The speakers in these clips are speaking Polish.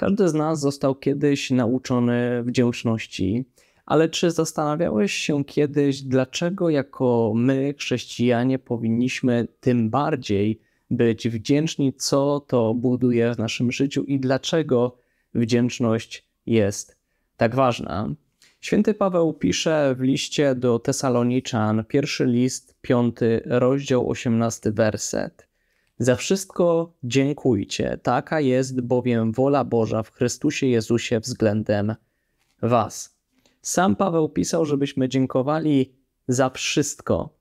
Każdy z nas został kiedyś nauczony wdzięczności, ale czy zastanawiałeś się kiedyś, dlaczego jako my, chrześcijanie, powinniśmy tym bardziej być wdzięczni, co to buduje w naszym życiu i dlaczego wdzięczność jest tak ważna? Święty Paweł pisze w liście do Tesaloniczan, pierwszy list, piąty rozdział, osiemnasty werset. Za wszystko dziękujcie. Taka jest bowiem wola Boża w Chrystusie Jezusie względem Was. Sam Paweł pisał, żebyśmy dziękowali za wszystko,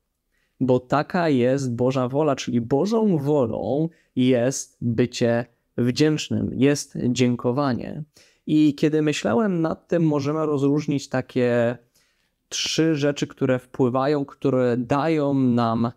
bo taka jest Boża wola, czyli Bożą wolą jest bycie wdzięcznym, jest dziękowanie. I kiedy myślałem nad tym, możemy rozróżnić takie trzy rzeczy, które wpływają, które dają nam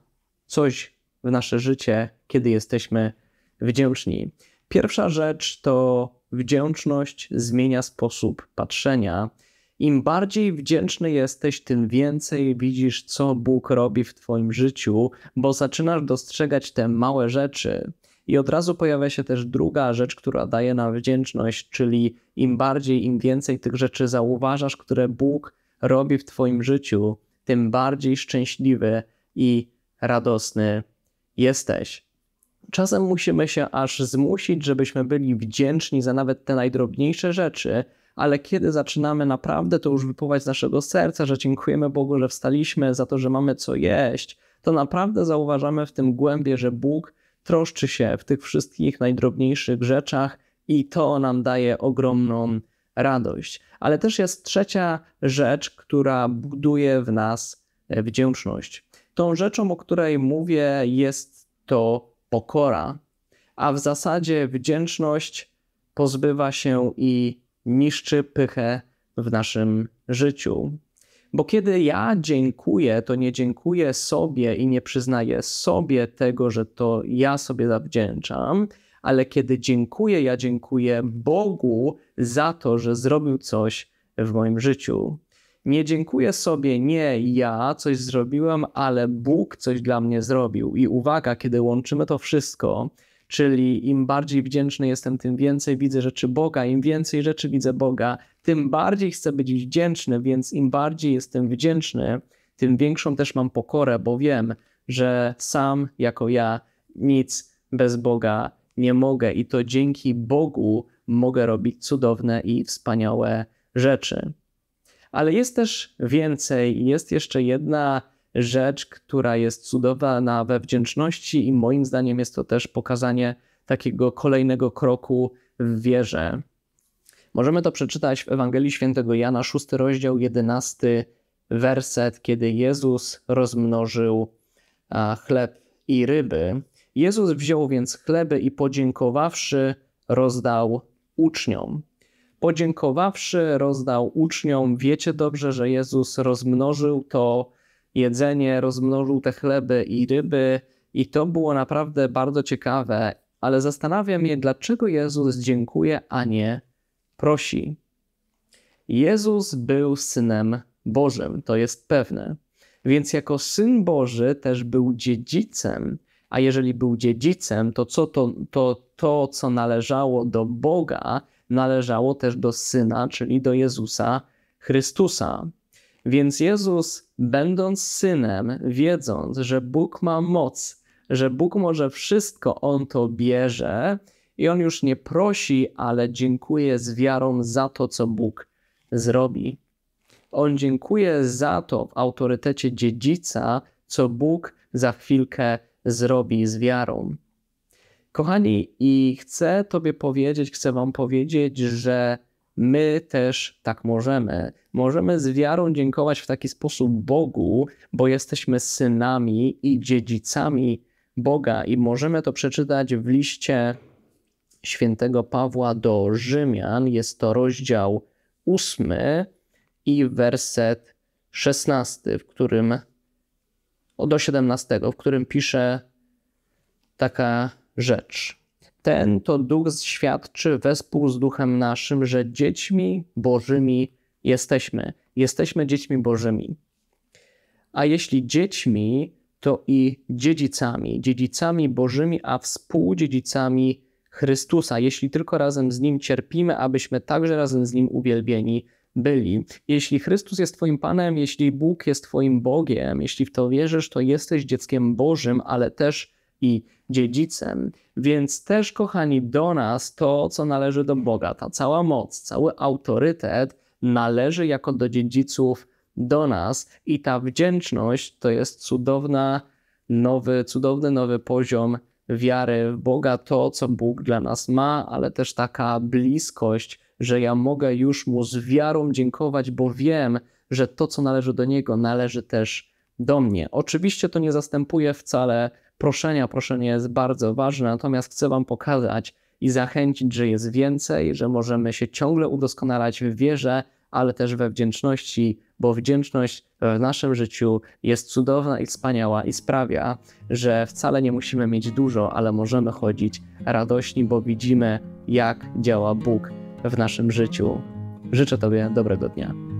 coś w nasze życie kiedy jesteśmy wdzięczni. Pierwsza rzecz to wdzięczność zmienia sposób patrzenia. Im bardziej wdzięczny jesteś, tym więcej widzisz, co Bóg robi w Twoim życiu, bo zaczynasz dostrzegać te małe rzeczy. I od razu pojawia się też druga rzecz, która daje nam wdzięczność, czyli im bardziej, im więcej tych rzeczy zauważasz, które Bóg robi w Twoim życiu, tym bardziej szczęśliwy i radosny jesteś czasem musimy się aż zmusić, żebyśmy byli wdzięczni za nawet te najdrobniejsze rzeczy, ale kiedy zaczynamy naprawdę to już wypływać z naszego serca, że dziękujemy Bogu, że wstaliśmy za to, że mamy co jeść, to naprawdę zauważamy w tym głębie, że Bóg troszczy się w tych wszystkich najdrobniejszych rzeczach i to nam daje ogromną radość. Ale też jest trzecia rzecz, która buduje w nas wdzięczność. Tą rzeczą, o której mówię, jest to pokora, a w zasadzie wdzięczność pozbywa się i niszczy pychę w naszym życiu. Bo kiedy ja dziękuję, to nie dziękuję sobie i nie przyznaję sobie tego, że to ja sobie zawdzięczam, ale kiedy dziękuję, ja dziękuję Bogu za to, że zrobił coś w moim życiu. Nie dziękuję sobie, nie ja coś zrobiłem, ale Bóg coś dla mnie zrobił. I uwaga, kiedy łączymy to wszystko, czyli im bardziej wdzięczny jestem, tym więcej widzę rzeczy Boga, im więcej rzeczy widzę Boga, tym bardziej chcę być wdzięczny, więc im bardziej jestem wdzięczny, tym większą też mam pokorę, bo wiem, że sam jako ja nic bez Boga nie mogę i to dzięki Bogu mogę robić cudowne i wspaniałe rzeczy. Ale jest też więcej, jest jeszcze jedna rzecz, która jest cudowna we wdzięczności, i moim zdaniem jest to też pokazanie takiego kolejnego kroku w wierze. Możemy to przeczytać w Ewangelii Świętego Jana, 6 rozdział, 11 werset, kiedy Jezus rozmnożył chleb i ryby. Jezus wziął więc chleby i podziękowawszy, rozdał uczniom. Podziękowawszy, rozdał uczniom: Wiecie dobrze, że Jezus rozmnożył to jedzenie, rozmnożył te chleby i ryby, i to było naprawdę bardzo ciekawe, ale zastanawiam się, dlaczego Jezus dziękuje, a nie prosi. Jezus był synem Bożym, to jest pewne. Więc jako syn Boży też był dziedzicem, a jeżeli był dziedzicem, to co to, to, to co należało do Boga, należało też do Syna, czyli do Jezusa Chrystusa. Więc Jezus, będąc synem, wiedząc, że Bóg ma moc, że Bóg może wszystko, on to bierze i on już nie prosi, ale dziękuje z wiarą za to, co Bóg zrobi. On dziękuje za to w autorytecie dziedzica, co Bóg za chwilkę zrobi z wiarą. Kochani, i chcę Tobie powiedzieć, chcę Wam powiedzieć, że my też tak możemy. Możemy z wiarą dziękować w taki sposób Bogu, bo jesteśmy synami i dziedzicami Boga, i możemy to przeczytać w liście świętego Pawła do Rzymian. Jest to rozdział ósmy i werset szesnasty, w którym do 17, w którym pisze taka rzecz. Ten to duch świadczy wespół z duchem naszym, że dziećmi Bożymi jesteśmy. Jesteśmy dziećmi Bożymi. A jeśli dziećmi, to i dziedzicami, dziedzicami Bożymi, a współdziedzicami Chrystusa, jeśli tylko razem z Nim cierpimy, abyśmy także razem z Nim uwielbieni byli. Jeśli Chrystus jest Twoim Panem, jeśli Bóg jest Twoim Bogiem, jeśli w to wierzysz, to jesteś dzieckiem Bożym, ale też i dziedzicem. Więc też, kochani, do nas to, co należy do Boga, ta cała moc, cały autorytet należy jako do dziedziców do nas i ta wdzięczność to jest cudowna, nowy, cudowny nowy poziom wiary w Boga, to, co Bóg dla nas ma, ale też taka bliskość, że ja mogę już Mu z wiarą dziękować, bo wiem, że to, co należy do Niego, należy też do mnie. Oczywiście to nie zastępuje wcale proszenia. Proszenie jest bardzo ważne, natomiast chcę Wam pokazać i zachęcić, że jest więcej, że możemy się ciągle udoskonalać w wierze, ale też we wdzięczności, bo wdzięczność w naszym życiu jest cudowna i wspaniała i sprawia, że wcale nie musimy mieć dużo, ale możemy chodzić radośni, bo widzimy, jak działa Bóg w naszym życiu. Życzę Tobie dobrego dnia.